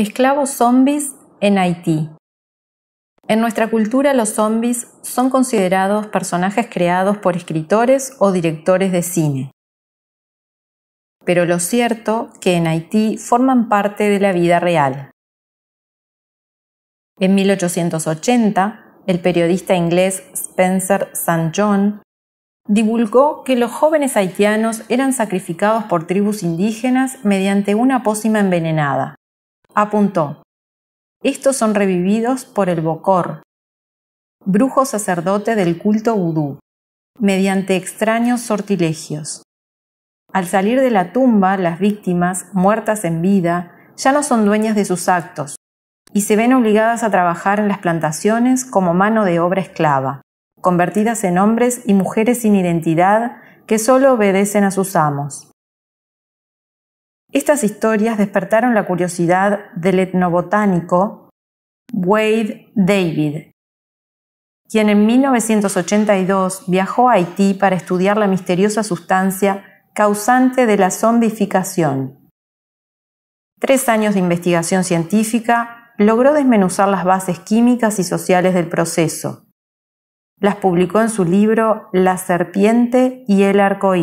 Esclavos zombies en Haití. En nuestra cultura los zombies son considerados personajes creados por escritores o directores de cine. Pero lo cierto que en Haití forman parte de la vida real. En 1880, el periodista inglés Spencer St. John divulgó que los jóvenes haitianos eran sacrificados por tribus indígenas mediante una pócima envenenada apuntó, estos son revividos por el Bocor, brujo sacerdote del culto vudú, mediante extraños sortilegios. Al salir de la tumba, las víctimas, muertas en vida, ya no son dueñas de sus actos y se ven obligadas a trabajar en las plantaciones como mano de obra esclava, convertidas en hombres y mujeres sin identidad que solo obedecen a sus amos. Estas historias despertaron la curiosidad del etnobotánico Wade David, quien en 1982 viajó a Haití para estudiar la misteriosa sustancia causante de la zombificación. Tres años de investigación científica logró desmenuzar las bases químicas y sociales del proceso. Las publicó en su libro La serpiente y el arco